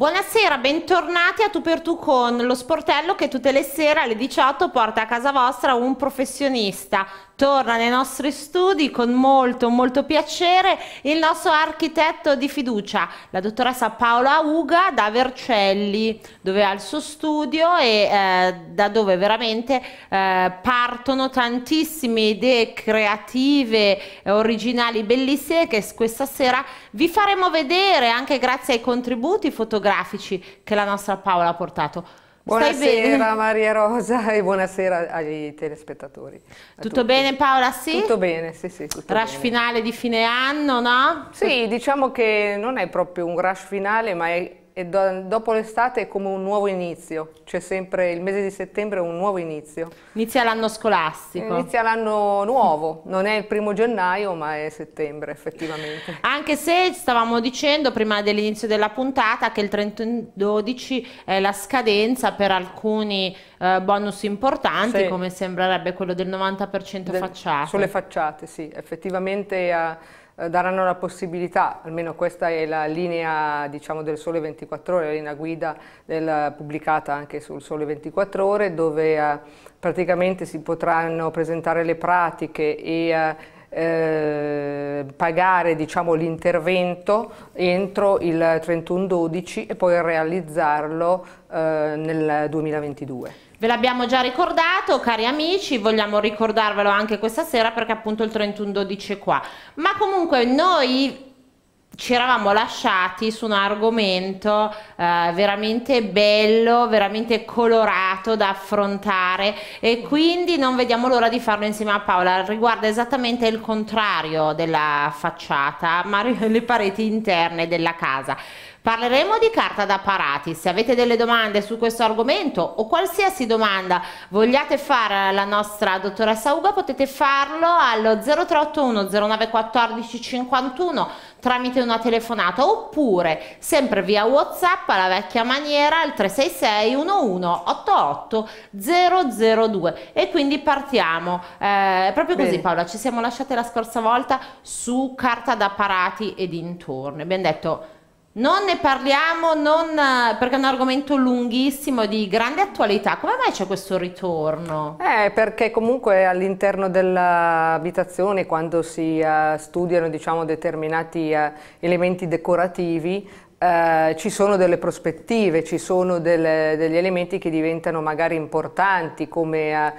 Buonasera, bentornati a Tu per Tu con lo sportello che tutte le sere alle 18 porta a casa vostra un professionista torna nei nostri studi con molto molto piacere il nostro architetto di fiducia, la dottoressa Paola Uga da Vercelli, dove ha il suo studio e eh, da dove veramente eh, partono tantissime idee creative, eh, originali, bellissime che questa sera vi faremo vedere anche grazie ai contributi fotografici che la nostra Paola ha portato. Buonasera Maria Rosa e buonasera agli telespettatori. Tutto bene Paola? Sì? Tutto bene, sì sì. Tutto rush bene. finale di fine anno, no? Sì, diciamo che non è proprio un rush finale ma è e do, dopo l'estate è come un nuovo inizio, c'è sempre il mese di settembre è un nuovo inizio. Inizia l'anno scolastico. Inizia l'anno nuovo, non è il primo gennaio ma è settembre effettivamente. Anche se stavamo dicendo prima dell'inizio della puntata che il 31-12 è la scadenza per alcuni eh, bonus importanti sì. come sembrerebbe quello del 90% del, facciate. Sulle facciate sì, effettivamente... Eh, eh, daranno la possibilità, almeno questa è la linea diciamo, del Sole 24 Ore, la linea guida del, pubblicata anche sul Sole 24 Ore, dove eh, praticamente si potranno presentare le pratiche e eh, eh pagare diciamo, l'intervento entro il 31-12 e poi realizzarlo eh, nel 2022. Ve l'abbiamo già ricordato, cari amici, vogliamo ricordarvelo anche questa sera perché appunto il 31-12 è qua. Ma comunque noi ci eravamo lasciati su un argomento eh, veramente bello, veramente colorato da affrontare e quindi non vediamo l'ora di farlo insieme a Paola. Riguarda esattamente il contrario della facciata, ma le pareti interne della casa. Parleremo di carta da parati. Se avete delle domande su questo argomento o qualsiasi domanda vogliate fare alla nostra dottoressa Uga, potete farlo allo 0381 0914 51 tramite una telefonata oppure sempre via WhatsApp alla vecchia maniera al 366 88 002 e quindi partiamo eh, proprio Bene. così Paola ci siamo lasciate la scorsa volta su carta da parati e dintorni abbiamo detto non ne parliamo non, eh, perché è un argomento lunghissimo di grande attualità. Come mai c'è questo ritorno? Eh, perché comunque all'interno dell'abitazione quando si uh, studiano diciamo, determinati uh, elementi decorativi eh, ci sono delle prospettive, ci sono delle, degli elementi che diventano magari importanti come eh,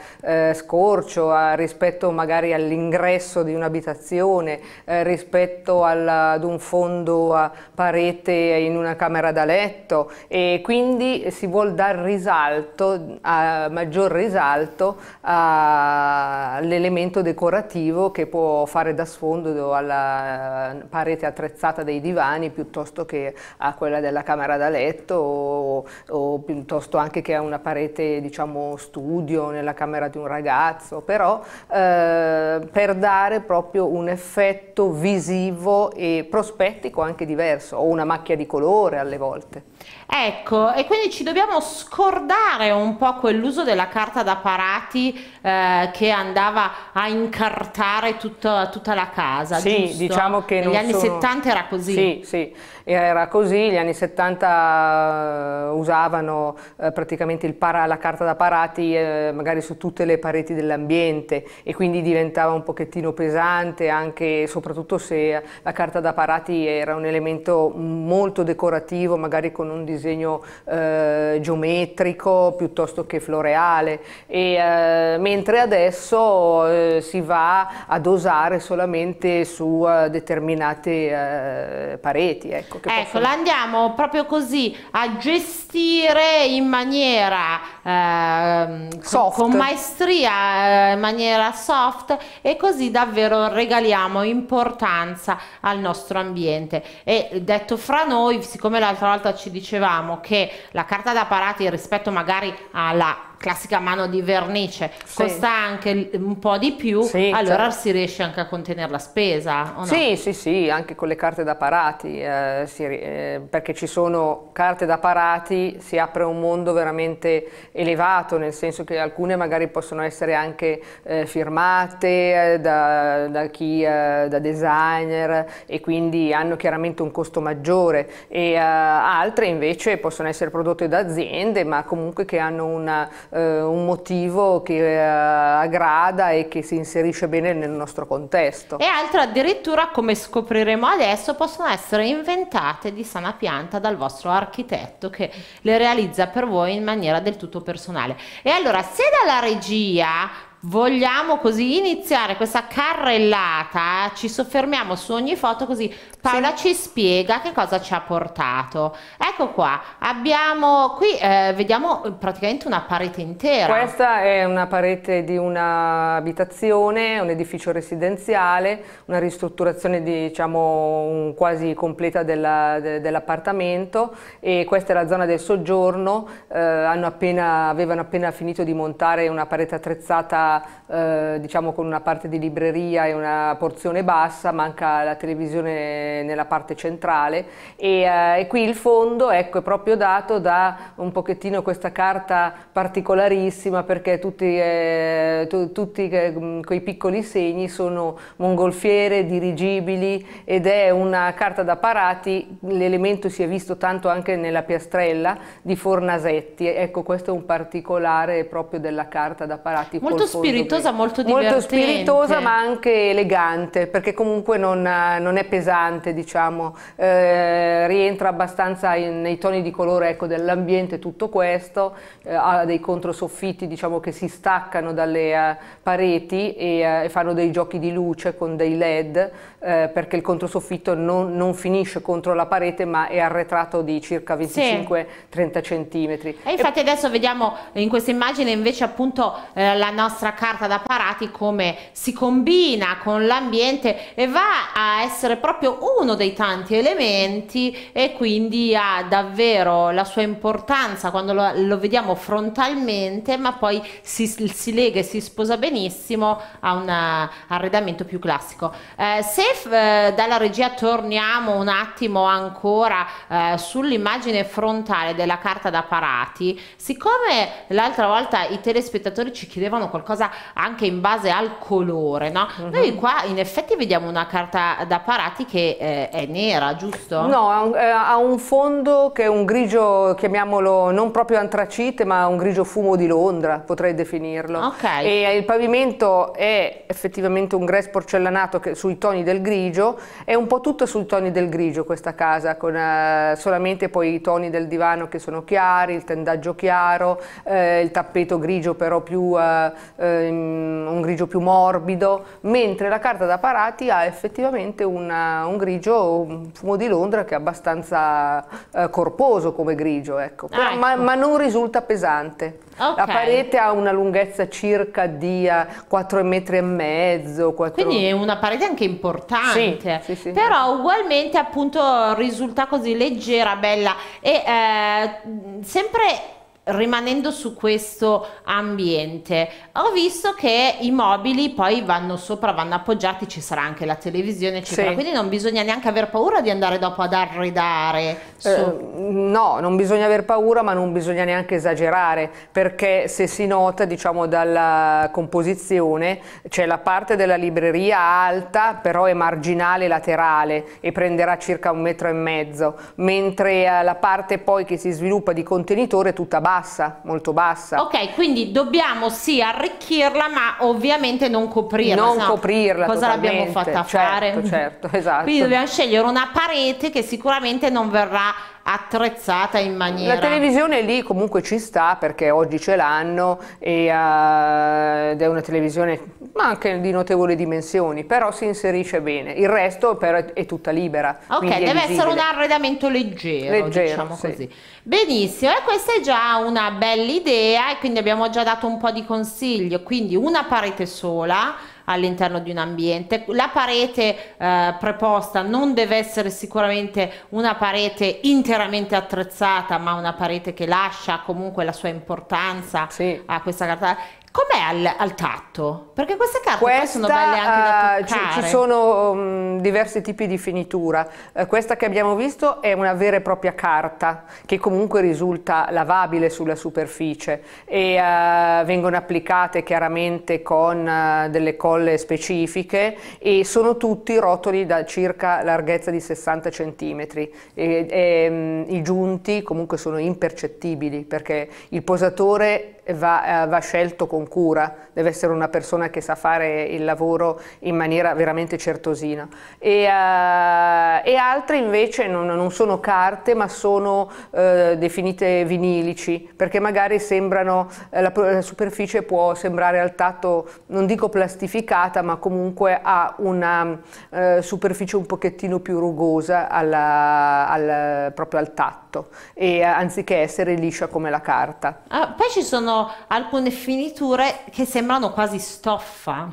eh scorcio eh, rispetto magari all'ingresso di un'abitazione, eh, rispetto alla, ad un fondo a parete in una camera da letto e quindi si vuole dar risalto, a, maggior risalto all'elemento decorativo che può fare da sfondo alla parete attrezzata dei divani piuttosto che a quella della camera da letto o, o piuttosto anche che a una parete diciamo studio nella camera di un ragazzo, però eh, per dare proprio un effetto visivo e prospettico anche diverso o una macchia di colore alle volte. Ecco, e quindi ci dobbiamo scordare un po' quell'uso della carta da parati eh, che andava a incartare tutto, tutta la casa. Sì, giusto? diciamo che negli anni sono... 70 era così. Sì, sì, era così. Gli anni 70 eh, usavano eh, praticamente para, la carta da parati eh, magari su tutte le pareti dell'ambiente e quindi diventava un pochettino pesante anche soprattutto se la carta da parati era un elemento molto decorativo, magari con un disegno eh, geometrico piuttosto che floreale, e, eh, mentre adesso eh, si va ad osare solamente su eh, determinate eh, pareti. Ecco, che ecco possono... andiamo proprio così a gestire in maniera ehm, soft. con maestria, eh, in maniera soft e così davvero regaliamo importanza al nostro ambiente. E detto fra noi, siccome l'altra volta ci dicevamo dicevamo che la carta da parati rispetto magari alla classica mano di vernice sì. costa anche un po' di più, sì, certo. allora certo. si riesce anche a contenere la spesa. No? Sì, sì, sì, anche con le carte da parati, eh, si, eh, perché ci sono carte da parati, si apre un mondo veramente elevato, nel senso che alcune magari possono essere anche eh, firmate eh, da, da chi, eh, da designer e quindi hanno chiaramente un costo maggiore e eh, altre invece possono essere prodotte da aziende ma comunque che hanno una eh, un motivo che eh, aggrada e che si inserisce bene nel nostro contesto. E altre addirittura, come scopriremo adesso, possono essere inventate di sana pianta dal vostro architetto che le realizza per voi in maniera del tutto personale. E allora, se dalla regia vogliamo così iniziare questa carrellata, ci soffermiamo su ogni foto così Paola sì. ci spiega che cosa ci ha portato. Ecco qua, abbiamo qui, eh, vediamo praticamente una parete intera. Questa è una parete di un'abitazione, un edificio residenziale, una ristrutturazione di, diciamo quasi completa dell'appartamento de, dell e questa è la zona del soggiorno, eh, appena, avevano appena finito di montare una parete attrezzata eh, diciamo con una parte di libreria e una porzione bassa, manca la televisione nella parte centrale e, eh, e qui il fondo ecco, è proprio dato da un pochettino questa carta particolarissima perché tutti, eh, tu, tutti eh, mm, quei piccoli segni sono mongolfiere, dirigibili ed è una carta da parati, l'elemento si è visto tanto anche nella piastrella di Fornasetti, ecco questo è un particolare proprio della carta da parati. Molto spiritosa, molto divertente. Molto spiritosa ma anche elegante perché comunque non, non è pesante diciamo, eh, rientra abbastanza in, nei toni di colore ecco, dell'ambiente tutto questo, eh, ha dei controsoffitti diciamo, che si staccano dalle uh, pareti e, uh, e fanno dei giochi di luce con dei led eh, perché il controsoffitto non, non, finisce contro la parete ma è arretrato di circa 25-30 sì. cm. E infatti e... adesso vediamo in questa immagine invece appunto eh, la nostra carta da parati come si combina con l'ambiente e va a essere proprio uno dei tanti elementi e quindi ha davvero la sua importanza quando lo, lo vediamo frontalmente ma poi si, si lega e si sposa benissimo a un arredamento più classico. Eh, se eh, dalla regia torniamo un attimo ancora eh, sull'immagine frontale della carta da parati, siccome l'altra volta i telespettatori ci chiedevano qualcosa anche in base al colore, no? Uh mhm. -huh. Noi qua in effetti vediamo una carta da parati che eh, è nera, giusto? No, ha un, eh, ha un, fondo che è un grigio, chiamiamolo non proprio antracite, ma un grigio fumo di Londra, potrei definirlo. Okay. E il pavimento è effettivamente un grezzo porcellanato che, sui toni del grigio, è un po' tutto sui toni del grigio questa casa, con eh, solamente poi i toni del divano che sono chiari, il tendaggio chiaro, eh, il tappeto grigio però più, eh, ehm, un grigio più morbido, mentre la carta da parati ha effettivamente una, eh, un grigio, un fumo di Londra che è abbastanza eh, corposo come grigio, ecco. Però, ah, ecco. Ma, ma non risulta pesante. Okay. La parete ha una lunghezza circa di 4 eh, metri, e mezzo, 4... quindi è una parete anche importante importante, sì, sì, però ugualmente appunto risulta così leggera, bella e eh, sempre rimanendo su questo ambiente ho visto che i mobili poi vanno sopra vanno appoggiati ci sarà anche la televisione eccetera sì. quindi non bisogna neanche aver paura di andare dopo ad arredare su... eh, no non bisogna aver paura ma non bisogna neanche esagerare perché se si nota diciamo dalla composizione c'è la parte della libreria alta però è marginale laterale e prenderà circa un metro e mezzo mentre eh, la parte poi che si sviluppa di contenitore è tutta bassa bassa, molto bassa. Ok, quindi dobbiamo sì arricchirla, ma ovviamente non coprirla. Non coprirla. Cosa l'abbiamo fatta certo, fare? Certo, esatto. Quindi dobbiamo scegliere una parete che sicuramente non verrà attrezzata in maniera... La televisione lì comunque ci sta perché oggi ce l'hanno e, uh, è una televisione anche di notevoli dimensioni, però si inserisce bene, il resto però è tutta libera. Ok, deve visibile. essere un arredamento leggero, leggero diciamo sì. così. Benissimo, e questa è già una bella idea e quindi abbiamo già dato un po' di consiglio, quindi una parete sola all'interno di un ambiente. La parete eh, preposta non deve essere sicuramente una parete interamente attrezzata, ma una parete che lascia comunque la sua importanza sì. a questa carta Com'è al, al, tatto? Perché queste carte questa, sono belle anche da toccare. Eh, ci, ci sono um, diversi tipi di finitura. Uh, questa che abbiamo visto è una vera e propria carta che comunque risulta lavabile sulla superficie e uh, vengono applicate chiaramente con uh, delle colle specifiche e sono tutti rotoli da circa larghezza di 60 cm e, e um, i giunti comunque sono impercettibili perché il posatore va, eh, va, scelto con cura, deve essere una persona che sa fare il lavoro in maniera veramente certosina. E, uh, e altre invece non, non, sono carte ma sono uh, definite vinilici, perché magari sembrano, la, la superficie può sembrare al tatto, non dico plastificata, ma comunque ha una uh, superficie un pochettino più rugosa alla, alla, proprio al tatto fatto, e, eh, anziché essere liscia come la carta. Ah, poi ci sono alcune finiture che sembrano quasi stoffa.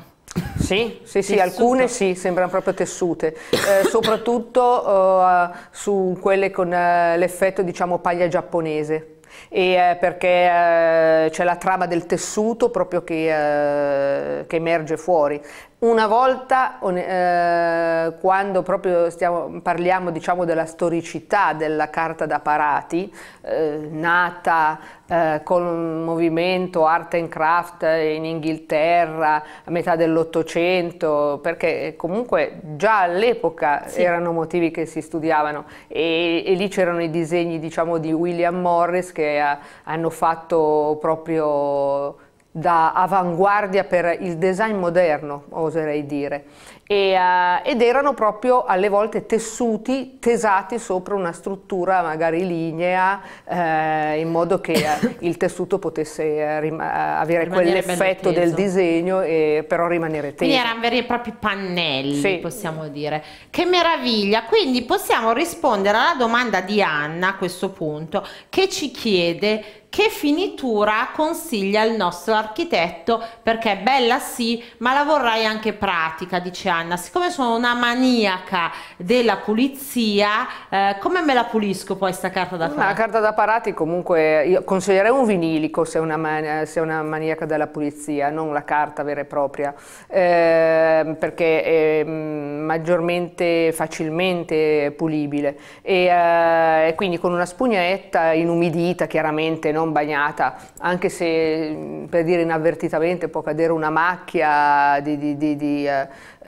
Sì, sì, sì alcune sì, sembrano proprio tessute, eh, soprattutto eh, su quelle con eh, l'effetto diciamo paglia giapponese. E, eh, perché eh, c'è la trama del tessuto proprio che, che emerge fuori una volta, eh, quando proprio stiamo, parliamo diciamo, della storicità della carta da parati, eh, nata eh, con un movimento art and craft eh, in Inghilterra a metà dell'Ottocento, perché eh, comunque già all'epoca sì. erano motivi che si studiavano e, e lì c'erano i disegni diciamo, di William Morris che ha, eh, hanno fatto proprio da avanguardia per il design moderno, oserei dire, e, uh, ed erano proprio alle volte tessuti tesati sopra una struttura magari lignea, eh, in modo che eh, il tessuto potesse eh, eh avere quell'effetto del disegno e però rimanere teso. Quindi erano veri e propri pannelli, sì. possiamo dire. Che meraviglia! Quindi possiamo rispondere alla domanda di Anna a questo punto, che ci chiede che finitura consiglia il nostro architetto perché è bella sì ma la vorrei anche pratica dice Anna siccome sono una maniaca della pulizia eh, come me la pulisco poi sta carta da parati? Una carta da parati comunque io consiglierei un vinilico se è una, man una, maniaca della pulizia non la carta vera e propria eh, perché è mm, maggiormente facilmente pulibile e eh, quindi con una spugnetta inumidita chiaramente no? non bagnata, anche se mm, per dire inavvertitamente può cadere una macchia di, di, di, di eh,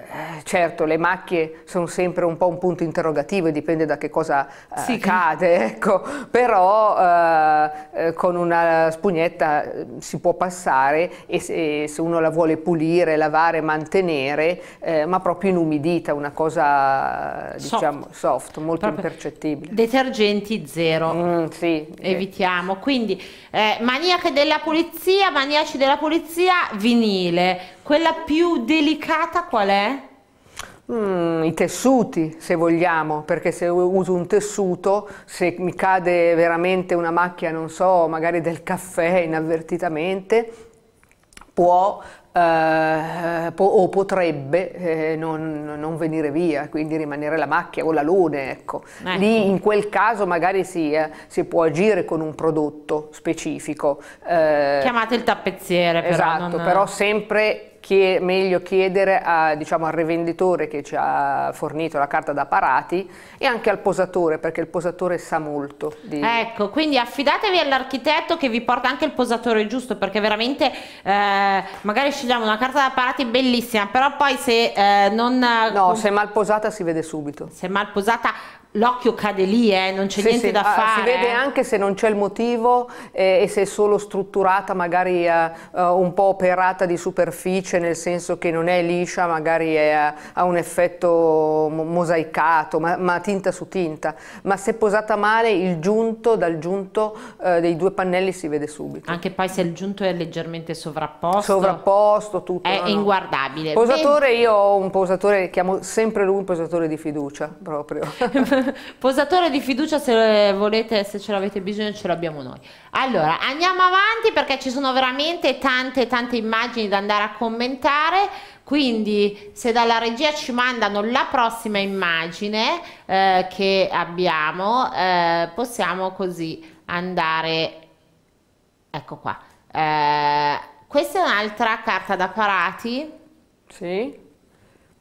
eh, certo, le macchie sono sempre un po' un punto interrogativo e dipende da che cosa eh, sì, cade, ecco. però eh, eh, con una spugnetta si può passare e se, e se, uno la vuole pulire, lavare, mantenere, eh, ma proprio inumidita, una cosa diciamo soft, soft molto proprio impercettibile. Detergenti zero, mm, sì, evitiamo. Quindi maniache della pulizia, maniaci della pulizia, vinile quella più delicata qual è? Mm, I tessuti, se vogliamo, perché se uso un tessuto, se mi cade veramente una macchia, non so, magari del caffè inavvertitamente, può eh, o potrebbe eh, non, non, venire via, quindi rimanere la macchia o la lune. Ecco. ecco. Lì in quel caso magari si, eh, si, può agire con un prodotto specifico. Eh, Chiamate il tappezziere. Però esatto, non... però sempre chie meglio chiedere a, diciamo, al rivenditore che ci ha fornito la carta da parati e anche al posatore perché il posatore sa molto. Di... Ecco, quindi affidatevi all'architetto che vi porta anche il posatore giusto perché veramente eh, magari scegliamo una carta da parati bellissima, però poi se eh, non... No, se è mal posata si vede subito. Se è mal posata l'occhio cade lì, eh, non c'è sì, niente sì, da ah, fare. Si vede eh. anche se non c'è il motivo eh, e se è solo strutturata, magari eh, eh un po' operata di superficie, nel senso che non è liscia, magari è, eh, ha un effetto mosaicato, ma, ma, tinta su tinta. Ma se posata male, il giunto dal giunto dei due pannelli si vede subito. Anche poi se il giunto è leggermente sovrapposto. Sovrapposto, tutto. È no, inguardabile. Posatore, io ho un posatore, chiamo sempre lui un posatore di fiducia, proprio. posatore di fiducia se volete, se ce l'avete bisogno ce l'abbiamo noi. Allora, andiamo avanti perché ci sono veramente tante tante immagini da andare a commentare, quindi se dalla regia ci mandano la prossima immagine eh, che abbiamo, eh, possiamo così andare, ecco qua. Eh, questa è un'altra carta da parati. Sì.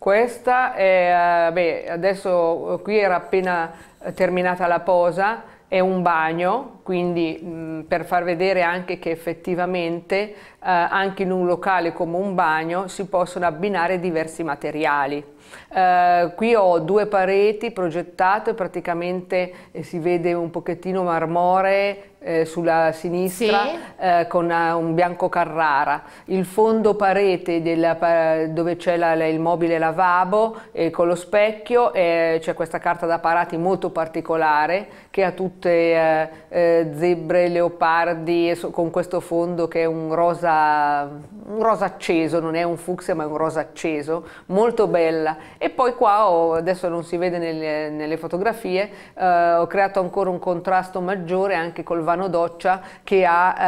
Questa è, eh, beh, adesso eh, qui era appena eh, terminata la posa, è un bagno, quindi mh, mm, per far vedere anche che effettivamente eh, anche in un locale come un bagno si possono abbinare diversi materiali. Eh, qui ho due pareti progettate, praticamente eh, si vede un pochettino marmore, eh, sulla sinistra sì. eh, con una, eh, un bianco Carrara, il fondo parete della, dove c'è la, la, il mobile lavabo eh, con lo specchio, eh, c'è questa carta da parati molto particolare che ha tutte eh, eh zebre, leopardi, con questo fondo che è un rosa, un rosa acceso, non è un fucsia ma è un rosa acceso, molto bella. E poi qua, ho, oh, adesso non si vede nelle, nelle fotografie, eh, ho creato ancora un contrasto maggiore anche col vano doccia che ha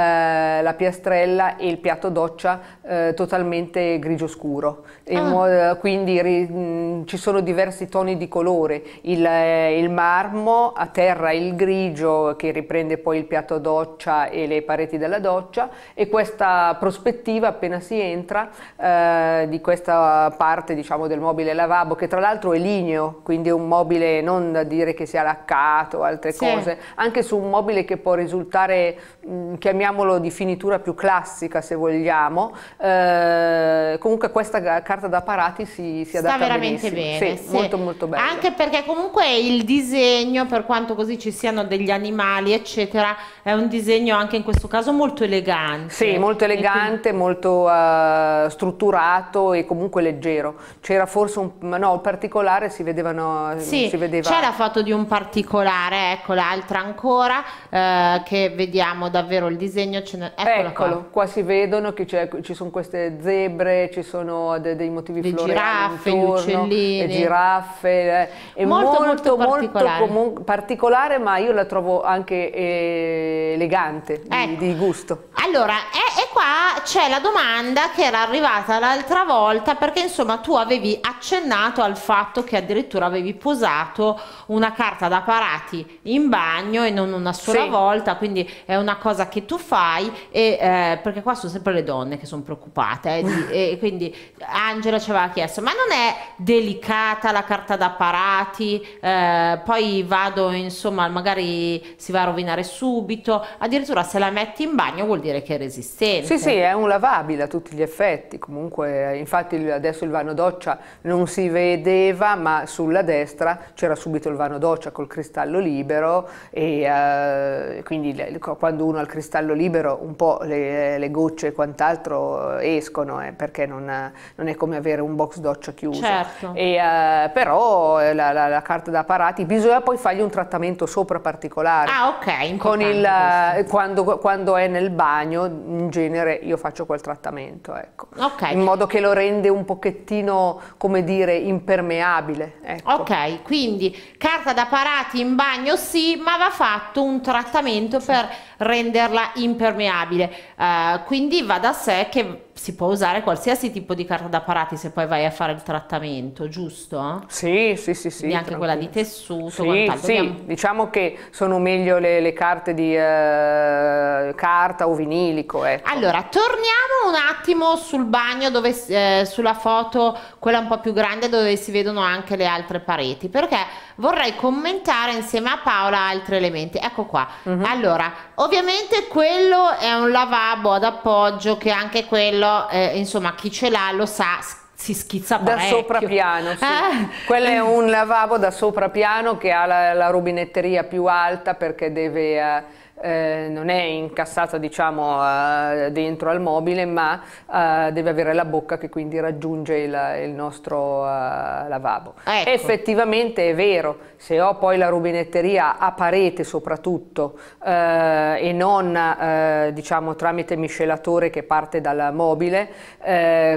eh, la piastrella e il piatto doccia eh, totalmente grigio scuro. Ah. quindi ri, mh, mm, ci sono diversi toni di colore, il, il marmo a terra, il il grigio che riprende poi il piatto doccia e le pareti della doccia e questa prospettiva appena si entra eh, di questa parte diciamo, del mobile lavabo che tra l'altro è ligneo, quindi è un mobile non da dire che sia laccato altre sì. cose, anche su un mobile che può risultare, mh, mm, chiamiamolo di finitura più classica se vogliamo, eh, comunque questa carta da parati si, si adatta veramente benissimo. bene. Sì, sì. Molto molto bene Anche perché comunque il disegno, per quanto così ci siano degli animali, eccetera, è un disegno anche in questo caso molto elegante. Sì, molto elegante, quindi... molto uh, strutturato e comunque leggero. C'era forse un, no, particolare, si, vedevano, sì, si vedeva... c'era foto di un particolare, ecco l'altra ancora, uh, che vediamo davvero il disegno. Ne... Eccolo qua. qua. si vedono che ci sono queste zebre, ci sono de dei motivi le floreali giraffe, intorno, le giraffe, eh, è molto molto, molto particolare. Molto particolare particolare, ma io la trovo anche eh, elegante, di, ecco. di, gusto. Allora, e, e qua c'è la domanda che era arrivata l'altra volta, perché insomma tu avevi accennato al fatto che addirittura avevi posato una carta da parati in bagno e non una sola sì. volta, quindi è una cosa che tu fai, e, eh, perché qua sono sempre le donne che sono preoccupate, eh, di, e quindi Angela ci aveva chiesto, ma non è delicata la carta da parati? Eh, poi vado insomma ma magari si va a rovinare subito, addirittura se la metti in bagno vuol dire che è resistente. Sì, sì, è un lavabile a tutti gli effetti, comunque eh, infatti adesso il vano doccia non si vedeva, ma sulla destra c'era subito il vano doccia col cristallo libero e uh, quindi quando uno ha il cristallo libero un po' le, le gocce e quant'altro eh, escono eh, perché non, non, è come avere un box doccia chiuso. Certo. E, uh, però la, la, la carta da parati bisogna poi fargli un trattamento sopra particolare. Ah, ok. Con il, eh, quando, quando, è nel bagno, in genere io faccio quel trattamento, ecco. Okay. In modo che lo rende un pochettino, come dire, impermeabile. Ecco. Ok, quindi carta da parati in bagno sì, ma va fatto un trattamento per renderla impermeabile. Uh, quindi va da sé che si può usare qualsiasi tipo di carta da parati se poi vai a fare il trattamento, giusto? Sì, sì, sì. sì anche quella di tessuto. Sì, sì. Abbiamo... diciamo che sono meglio le, le carte di eh, carta o vinilico. Ecco. Allora, torniamo un attimo sul bagno, dove, eh, sulla foto, quella un po' più grande, dove si vedono anche le altre pareti, perché vorrei commentare insieme a Paola altri elementi. Ecco qua. Mm -hmm. Allora, ovviamente quello è un lavaggio cavo ad appoggio che anche quello, eh, insomma, chi ce l'ha lo sa, si schizza parecchio. Da soprapiano, sì. Eh? Quello è un lavabo da sopra piano che ha la, la rubinetteria più alta perché deve... Eh, eh, non è incassata diciamo, uh, dentro al mobile ma uh, deve avere la bocca che quindi raggiunge il, il nostro uh, lavabo. Ecco. Effettivamente è vero, se ho poi la rubinetteria a parete soprattutto e non diciamo, tramite miscelatore che parte dal mobile,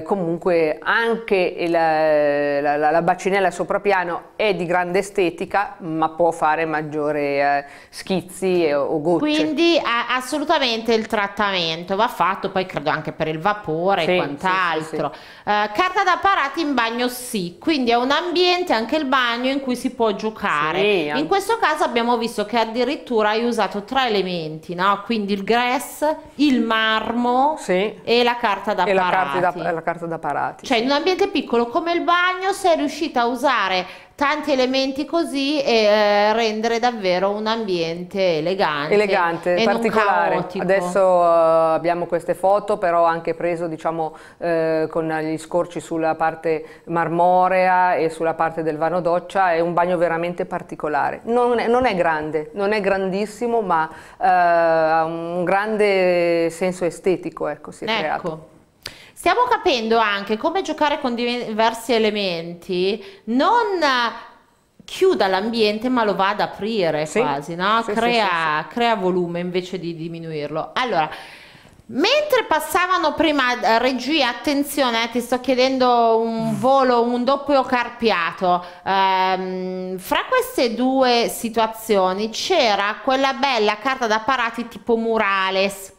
comunque anche il, la, la, la, bacinella soprapiano è di grande estetica ma può fare maggiore schizzi o gocce. Quindi cioè quindi assolutamente il trattamento va fatto, poi credo anche per il vapore sì, e quant'altro. Sì, sì, uh, eh, carta da parati in bagno sì, quindi è un ambiente, anche il bagno, in cui si può giocare. in questo caso abbiamo visto che addirittura hai usato tre elementi, no? quindi il grass, il marmo e la carta da e parati. La carta da, la carta da parati. Cioè in un ambiente piccolo come il bagno sei riuscita a usare tanti elementi così e eh, rendere davvero un ambiente elegante, elegante particolare. Adesso uh, abbiamo queste foto, però anche preso diciamo, uh, con gli scorci sulla parte marmorea e sulla parte del vano doccia, è un bagno veramente particolare. Non è, non è grande, non è grandissimo, ma eh, ha un grande senso estetico, ecco, si è ecco. creato. Stiamo capendo anche come giocare con diversi elementi, non chiuda l'ambiente ma lo va ad aprire sì. quasi, no? sì, crea, sì, crea, volume invece di diminuirlo. Allora, mentre passavano prima eh, regia, attenzione, eh, ti sto chiedendo un mm. volo, un doppio carpiato, ehm, fra queste due situazioni c'era quella bella carta da parati tipo murales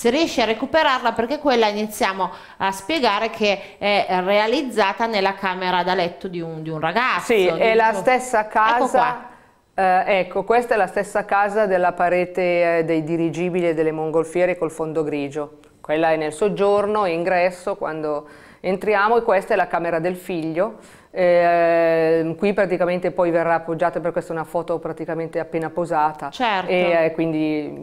se riesci a recuperarla perché quella iniziamo a spiegare che è realizzata nella camera da letto di un, di un ragazzo. Sì, è un... la stessa ecco casa. Ecco, eh, ecco, questa è la stessa casa della parete eh, dei dirigibili e delle mongolfiere col fondo grigio. Quella è nel soggiorno, ingresso, quando entriamo e questa è la camera del figlio eh, qui praticamente poi verrà appoggiata per questa è una foto praticamente appena posata certo. e eh, quindi mh,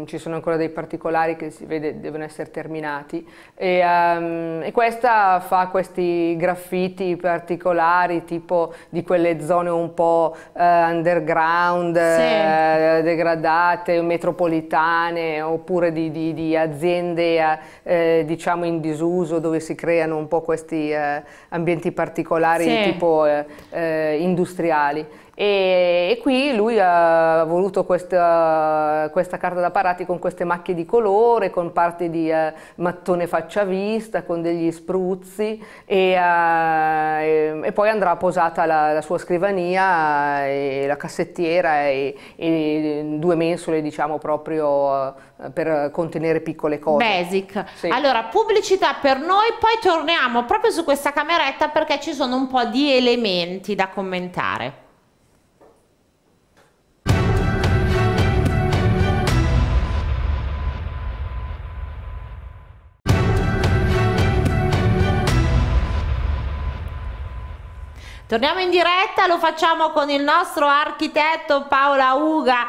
mm, ci sono ancora dei particolari che si vede devono essere terminati e, um, e, questa fa questi graffiti particolari tipo di quelle zone un po' uh, underground sì. uh, degradate metropolitane oppure di, di, di aziende uh, diciamo in disuso dove si creano un po' questi ambienti particolari particolari sì. tipo eh, eh industriali. E, e, qui lui ha voluto questa, questa carta da parati con queste macchie di colore, con parte di eh, mattone faccia vista, con degli spruzzi e, eh, e poi andrà posata la, la sua scrivania, e la cassettiera e, due mensole diciamo proprio eh, per contenere piccole cose. Basic. Sì. Allora pubblicità per noi, poi torniamo proprio su questa cameretta perché ci sono un po' di elementi da commentare. Torniamo in diretta, lo facciamo con il nostro architetto Paola Uga,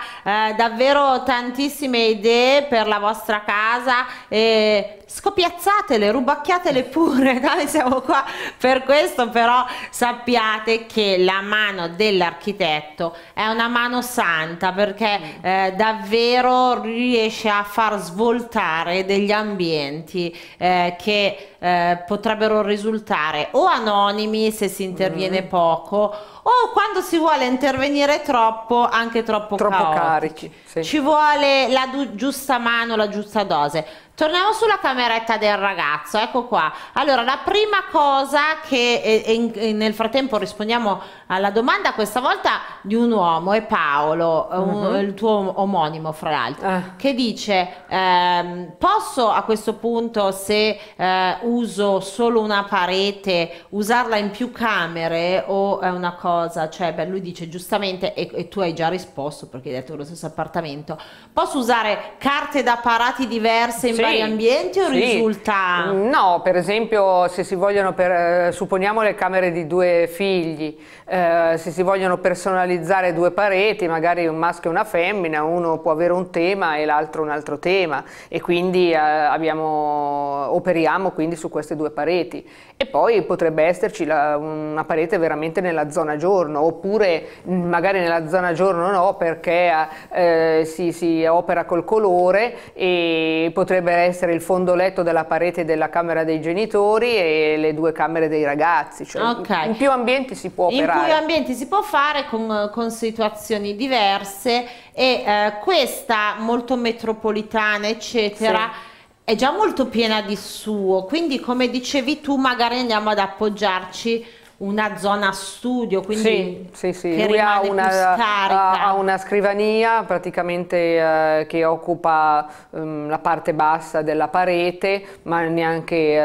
eh, davvero tantissime idee per la vostra casa, eh, scopiazzatele, rubacchiatele pure, noi siamo qua per questo, però sappiate che la mano dell'architetto è una mano santa perché eh, davvero riesce a far svoltare degli ambienti eh, che eh, potrebbero risultare o anonimi se si interviene mm poco o quando si vuole intervenire troppo, anche troppo, troppo carichi. Sì. Ci vuole la giusta mano, la giusta dose. Torniamo sulla cameretta del ragazzo, ecco qua. Allora, la prima cosa che, e, eh, eh, in, e eh, nel frattempo rispondiamo alla domanda, questa volta di un uomo, è Paolo, uh -huh. un, mhm. il tuo omonimo fra l'altro, uh. che dice, ehm, posso a questo punto se eh, uso solo una parete, usarla in più camere o è una cosa, cioè, beh, lui dice giustamente, e, e tu hai già risposto perché hai detto lo stesso appartamento, posso usare carte da parati diverse in sì vari ambienti o sì. risulta? No, per esempio se si vogliono, per, eh, supponiamo le camere di due figli, eh, se si vogliono personalizzare due pareti, magari un maschio e una femmina, uno può avere un tema e l'altro un altro tema e quindi eh, abbiamo, operiamo quindi su queste due pareti. E poi potrebbe esserci la, una parete veramente nella zona giorno oppure mm, magari nella zona giorno no perché eh, si, si opera col colore e potrebbe essere il fondo letto della parete della camera dei genitori e le due camere dei ragazzi, cioè okay. in più ambienti si può operare. In più ambienti si può fare con, con situazioni diverse e eh, questa molto metropolitana eccetera sì è già molto piena di suo, quindi come dicevi tu magari andiamo ad appoggiarci una zona studio, quindi sì, sì, sì. che Lui ha una, ha una, scrivania praticamente eh, che occupa um, la parte bassa della parete, ma neanche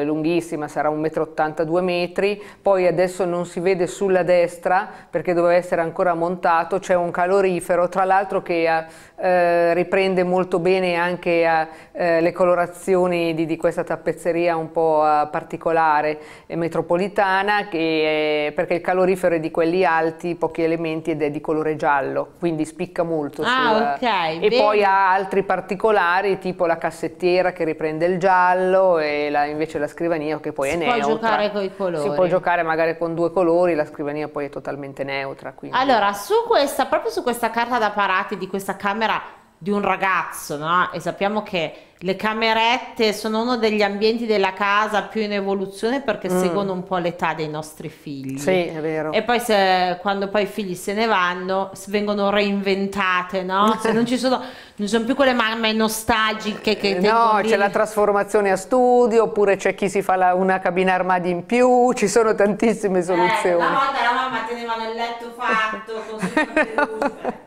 eh, lunghissima, sarà 1,82 m, metri. poi adesso non si vede sulla destra perché doveva essere ancora montato, c'è un calorifero, tra l'altro che eh, eh riprende molto bene anche eh, eh, le colorazioni di, di, questa tappezzeria un po' particolare e metropolitana, che che, eh, perché il calorifero è di quelli alti, pochi elementi ed è di colore giallo, quindi spicca molto. Ah, sul, ok. E bene. poi ha altri particolari, tipo la cassettiera che riprende il giallo e la, invece la scrivania che poi si è neutra. Si può giocare con i colori. Si può giocare magari con due colori, la scrivania poi è totalmente neutra. Quindi... Allora, su questa, proprio su questa carta da parati di questa camera di un ragazzo, no? E sappiamo che le camerette sono uno degli ambienti della casa più in evoluzione perché mm. seguono un po' l'età dei nostri figli. Sì, è vero. E poi se, quando poi i figli se ne vanno, vengono reinventate, no? Se non ci sono, non sono più quelle mamme nostalgiche che eh, No, c'è la trasformazione a studio, oppure c'è chi si fa la, una cabina armadi in più, ci sono tantissime eh, soluzioni. Eh, una volta la mamma teneva nel letto fatto, con le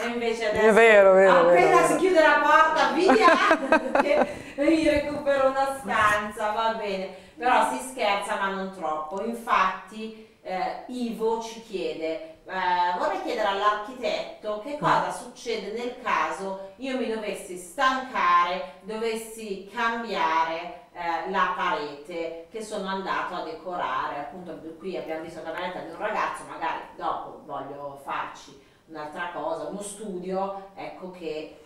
e invece adesso... È vero, vero, appena vero, si vero. chiude la porta, via! perché mi recupero una stanza, va bene. Però si scherza ma non troppo. Infatti eh, Ivo ci chiede, eh, vorrei chiedere all'architetto che mm. cosa succede nel caso io mi dovessi stancare, dovessi cambiare eh, la parete che sono andato a decorare. Appunto qui abbiamo visto la cameretta di un ragazzo, magari dopo voglio farci un'altra cosa, uno studio, ecco che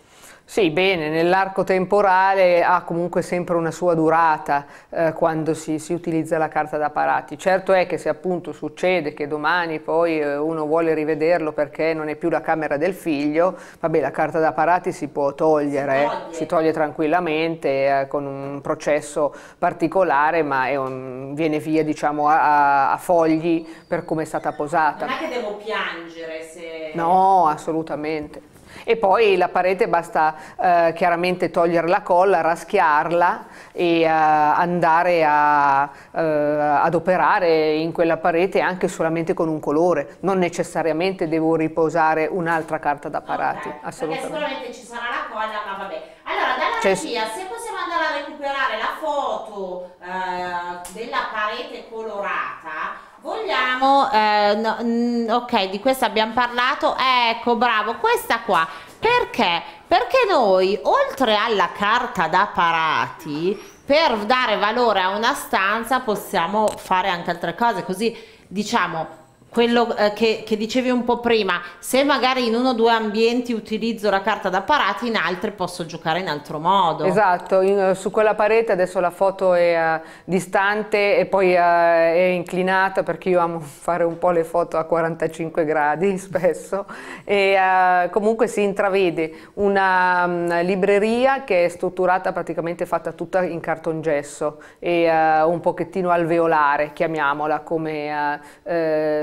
sì, bene, nell'arco temporale ha comunque sempre una sua durata eh, quando si, si, utilizza la carta da parati. Certo è che se appunto succede che domani poi eh, uno vuole rivederlo perché non è più la camera del figlio, vabbè la carta da parati si può togliere, si toglie, si toglie tranquillamente eh, con un processo particolare ma un, viene via diciamo a, a, fogli per come è stata posata. Non è che devo piangere se... No, assolutamente. E poi la parete basta eh, chiaramente togliere la colla, raschiarla e eh, andare a, eh, ad operare in quella parete anche solamente con un colore. Non necessariamente devo riposare un'altra carta da parati. Okay. Assolutamente. Perché sicuramente ci sarà la colla, ma vabbè. Allora, dalla regia, se possiamo andare a recuperare la foto eh, della parete colorata, Vogliamo, eh, no, mh, mm, ok, di questa abbiamo parlato, ecco, bravo, questa qua. Perché? Perché noi, oltre alla carta da parati, per dare valore a una stanza possiamo fare anche altre cose, così diciamo quello eh, che, che, dicevi un po' prima, se magari in uno o due ambienti utilizzo la carta da parati, in altri posso giocare in altro modo. Esatto, in, eh, su quella parete adesso la foto è uh, distante e poi uh, è inclinata perché io amo fare un po' le foto a 45 gradi spesso e uh, comunque si intravede una um, libreria che è strutturata praticamente fatta tutta in cartongesso e un pochettino alveolare, chiamiamola come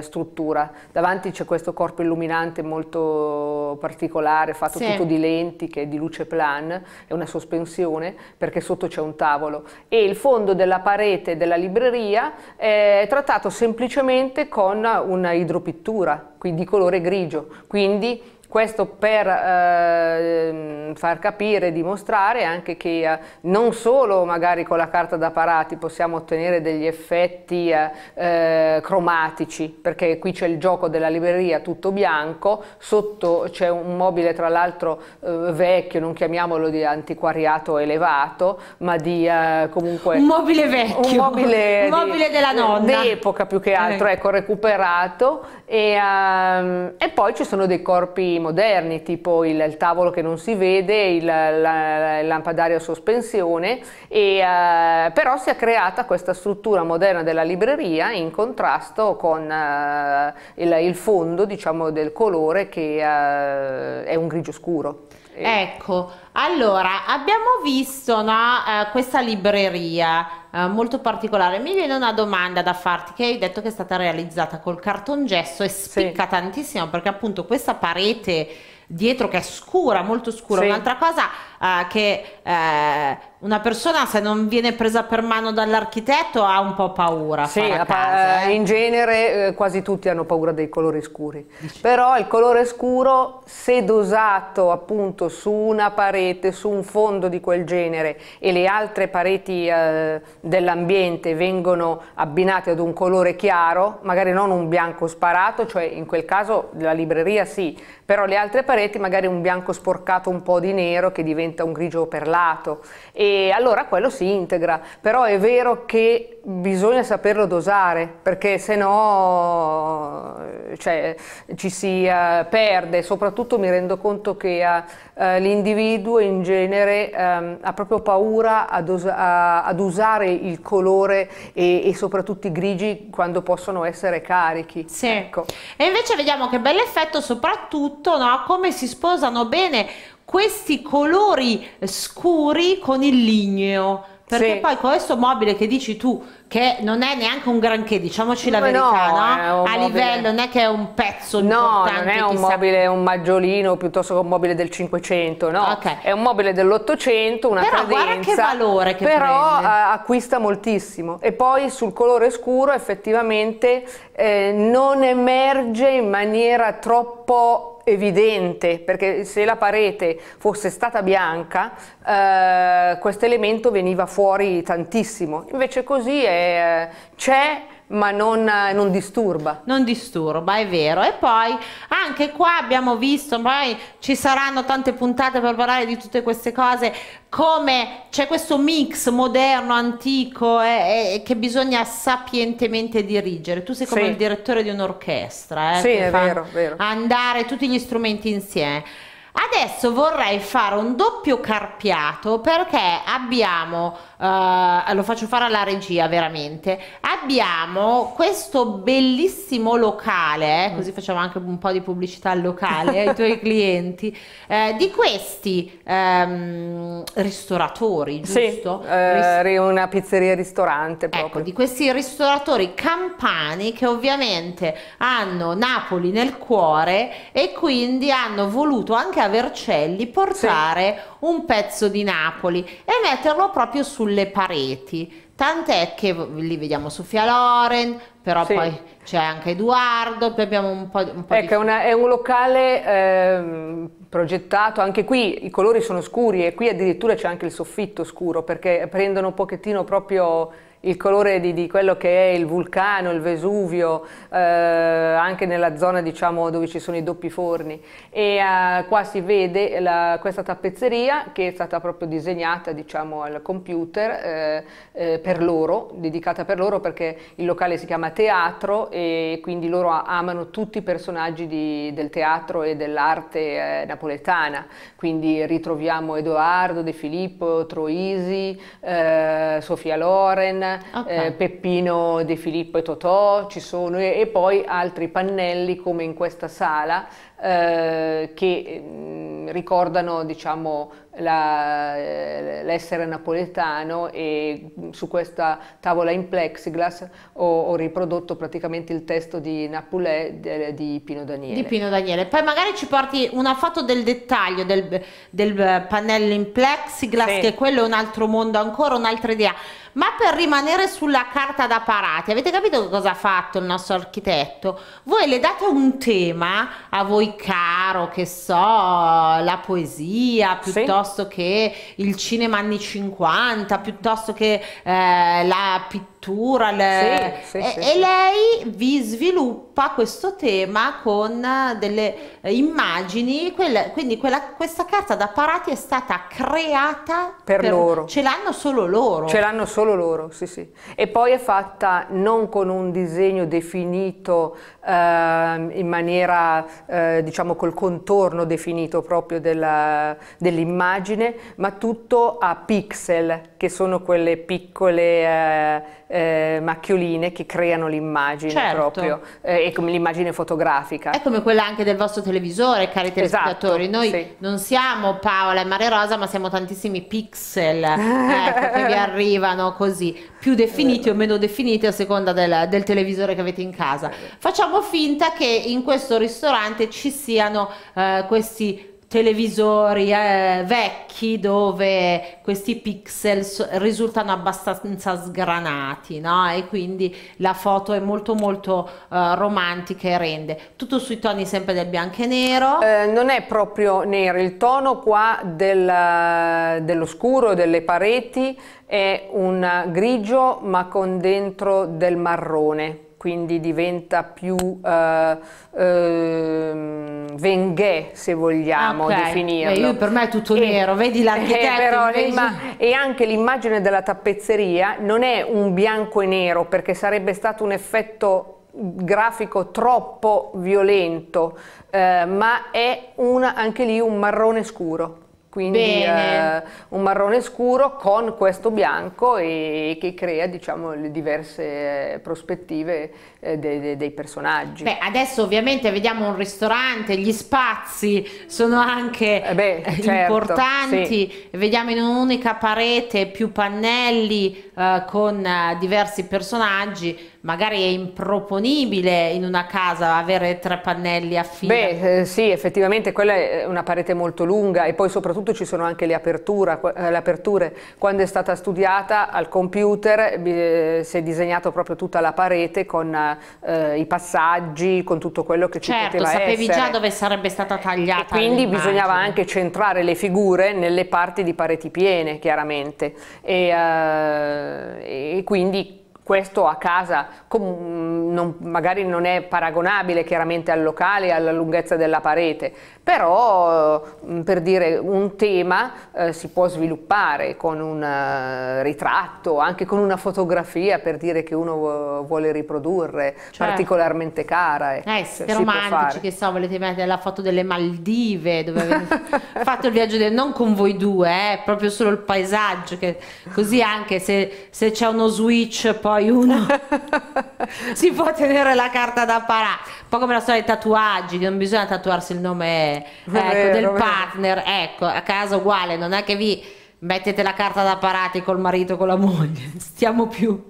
struttura struttura. Davanti c'è questo corpo illuminante molto particolare, fatto sì. tutto di lenti, che è di luce plan, è una sospensione, perché sotto c'è un tavolo. E il fondo della parete della libreria è trattato semplicemente con una idropittura, quindi di colore grigio. Quindi questo per eh, far capire, dimostrare anche che eh, non solo magari con la carta da parati possiamo ottenere degli effetti eh, eh cromatici, perché qui c'è il gioco della libreria tutto bianco, sotto c'è un mobile tra l'altro eh, vecchio, non chiamiamolo di antiquariato elevato, ma di eh, comunque... Un mobile vecchio, un mobile, un mobile di, della nonna. D'epoca più che altro, ecco, recuperato. E, ehm, e poi ci sono dei corpi moderni, tipo il tavolo che non si vede, il, la, il lampadario a sospensione, e, eh, però si è creata questa struttura moderna della libreria in contrasto con eh, il, il, fondo diciamo, del colore che eh, è un grigio scuro. Ecco, allora abbiamo visto no, eh, questa libreria eh, molto particolare. Mi viene una domanda da farti che hai detto che è stata realizzata col cartongesso e spicca sì. tantissimo perché appunto questa parete dietro che è scura, molto scura, sì. un'altra cosa eh, che eh, una persona se non viene presa per mano dall'architetto ha un po' paura. Sì, pa casa, eh. eh. in genere eh, quasi tutti hanno paura dei colori scuri, Dici. però il colore scuro se dosato appunto su una parete, su un fondo di quel genere e le altre pareti eh, dell'ambiente vengono abbinate ad un colore chiaro, magari non un bianco sparato, cioè in quel caso la libreria sì, però le altre pareti magari un bianco sporcato un po' di nero che diventa diventa un grigio perlato e allora quello si integra, però è vero che bisogna saperlo dosare perché se no cioè, ci si uh, perde, soprattutto mi rendo conto che uh, l'individuo in genere um, ha proprio paura ad, us a, ad usare il colore e, e, soprattutto i grigi quando possono essere carichi. Sì. Ecco. E invece vediamo che bell'effetto soprattutto no, come si sposano bene questi colori scuri con il ligneo perché sì. poi questo mobile che dici tu che non è neanche un granché diciamoci la Ma verità no, no? a livello non è che è un pezzo no non è un chissà. mobile un maggiolino piuttosto che un mobile del 500 no okay. è un mobile dell'800, una però credenza, guarda che valore che però prende. Eh, acquista moltissimo e poi sul colore scuro effettivamente eh, non emerge in maniera troppo evidente, perché se la parete fosse stata bianca, eh, questo elemento veniva fuori tantissimo. Invece così eh, c'è ma non, eh, non, disturba. Non disturba, è vero. E poi anche qua abbiamo visto, poi ci saranno tante puntate per parlare di tutte queste cose, come c'è questo mix moderno, antico, eh, eh, che bisogna sapientemente dirigere. Tu sei come sì. il direttore di un'orchestra, eh, sì, è vero, vero. andare tutti gli strumenti insieme. Adesso vorrei fare un doppio carpiato perché abbiamo Uh, lo faccio fare alla regia veramente abbiamo questo bellissimo locale eh, così facciamo anche un po' di pubblicità al locale ai tuoi clienti eh, di questi ehm, ristoratori giusto? Sì, eh, una pizzeria ristorante ecco, proprio. Ecco, di questi ristoratori campani che ovviamente hanno Napoli nel cuore e quindi hanno voluto anche a Vercelli portare sì un pezzo di Napoli e metterlo proprio sulle pareti. Tant'è che li vediamo Sofia Loren, però sì. poi c'è anche Edoardo, poi abbiamo un po', un po ecco, di... Una, è un locale eh, progettato, anche qui i colori sono scuri e qui addirittura c'è anche il soffitto scuro perché prendono un pochettino proprio il colore di, di, quello che è il vulcano, il Vesuvio, eh, anche nella zona diciamo, dove ci sono i doppi forni. E eh, qua si vede la, questa tappezzeria che è stata proprio disegnata diciamo, al computer eh, eh per loro, dedicata per loro perché il locale si chiama teatro e quindi loro amano tutti i personaggi di, del teatro e dell'arte eh, napoletana. Quindi ritroviamo Edoardo De Filippo, Troisi, eh, Sofia Loren, okay. eh, Peppino De Filippo e Totò, ci sono, e, e, poi altri pannelli come in questa sala eh, che mh, mm, ricordano diciamo eh, l'essere napoletano e mm, su questa tavola in plexiglass ho, ho riprodotto praticamente il testo di Napulè di Pino Daniele. Di Pino Daniele. Poi magari ci porti una foto del dettaglio del, del pannello in plexiglass, sì. che quello è un altro mondo ancora, un'altra idea. Ma per rimanere sulla carta da parati, avete capito cosa ha fatto il nostro architetto? Voi le date un tema a voi caro, che so, la poesia piuttosto... Sì piuttosto che il cinema anni 50, piuttosto che eh, la pittura scrittura. Le... Sì, sì, e, sì, e lei vi sviluppa questo tema con eh, delle eh, immagini, quella, quindi quella, questa carta da parati è stata creata per, per loro. Ce l'hanno solo loro. Ce l'hanno solo loro, sì sì. E poi è fatta non con un disegno definito eh, in maniera, eh, diciamo, col contorno definito proprio dell'immagine, dell ma tutto a pixel che sono quelle piccole eh, eh, macchioline che creano l'immagine certo. proprio, eh, e come l'immagine fotografica. È come quella anche del vostro televisore, cari esatto, telespettatori. Esatto, Noi sì. non siamo Paola e Mare Rosa, ma siamo tantissimi pixel ecco, che vi arrivano così, più definiti o meno definiti a seconda del, del televisore che avete in casa. Facciamo finta che in questo ristorante ci siano eh, questi televisori eh, vecchi dove questi pixel risultano abbastanza sgranati no? e quindi la foto è molto molto eh, romantica e rende tutto sui toni sempre del bianco e nero eh, non è proprio nero il tono qua del, eh, scuro delle pareti è un grigio ma con dentro del marrone quindi diventa più eh, eh, venghè se vogliamo okay. definirlo. Beh, io per me è tutto e, nero, vedi eh, l'architetto eh, E anche l'immagine della tappezzeria non è un bianco e nero perché sarebbe stato un effetto grafico troppo violento, eh, ma è una, anche lì un marrone scuro quindi eh, un marrone scuro con questo bianco e, che crea diciamo, le diverse eh, prospettive eh, de, de, dei personaggi. Beh, adesso ovviamente vediamo un ristorante, gli spazi sono anche eh beh, eh, certo, importanti, sì. vediamo in un'unica parete più pannelli eh, con eh, diversi personaggi, magari è improponibile in una casa avere tre pannelli a fine. Beh, eh, sì, effettivamente quella è eh, una parete molto lunga e poi soprattutto ci sono anche le, aperture. Le aperture. Quando è stata studiata al computer eh, si è disegnato proprio tutta la parete con eh, i passaggi, con tutto quello che certo, ci poteva essere. essere. sapevi già dove sarebbe stata tagliata. E quindi bisognava anche centrare le figure nelle parti di pareti piene, chiaramente. E, eh, e quindi questo a casa non, magari non è paragonabile chiaramente al locale, alla lunghezza della parete, però per dire un tema eh, si può sviluppare con un eh, ritratto, anche con una fotografia per dire che uno vuole riprodurre, cioè, particolarmente cara. Eh, eh romantici, che so, volete mettere la foto delle Maldive, dove avete fatto il viaggio, del, non con voi due, eh, proprio solo il paesaggio, che, così anche se, se c'è uno switch poi poi uno si può tenere la carta da parà. Un po' come la storia dei tatuaggi, non bisogna tatuarsi il nome ecco, vero, del vero. partner, ecco, a casa uguale, non è che vi mettete la carta da parati col marito, con la moglie, stiamo più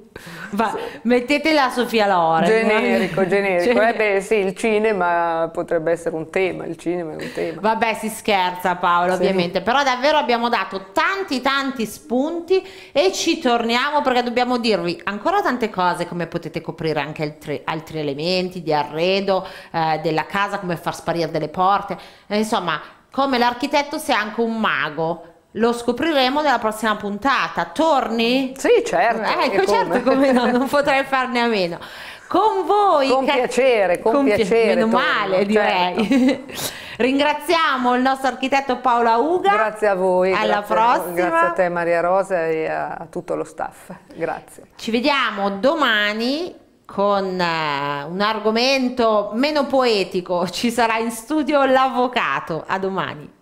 Va, mettetela Sofia Loren. Eh. Generico, generico. Gener- cioè, eh beh, sì, il cinema potrebbe essere un tema, il cinema è un tema. Vabbè, si scherza Paolo, sì. ovviamente, però davvero abbiamo dato tanti tanti spunti e ci torniamo perché dobbiamo dirvi ancora tante cose come potete coprire anche altri, altri elementi di arredo eh, della casa, come far sparire delle porte. Eh, insomma, come l'architetto sei anche un mago lo scopriremo nella prossima puntata. Torni? Sì, certo. Ecco, eh, certo, come no, non potrei farne a meno. Con voi. Con piacere, con, con piacere. Meno torno, male, certo. direi. Ringraziamo il nostro architetto Paola Uga. Grazie a voi. Alla grazie, prossima. Grazie a te Maria Rosa e a tutto lo staff. Grazie. Ci vediamo domani con eh, un argomento meno poetico. Ci sarà in studio l'avvocato. A domani.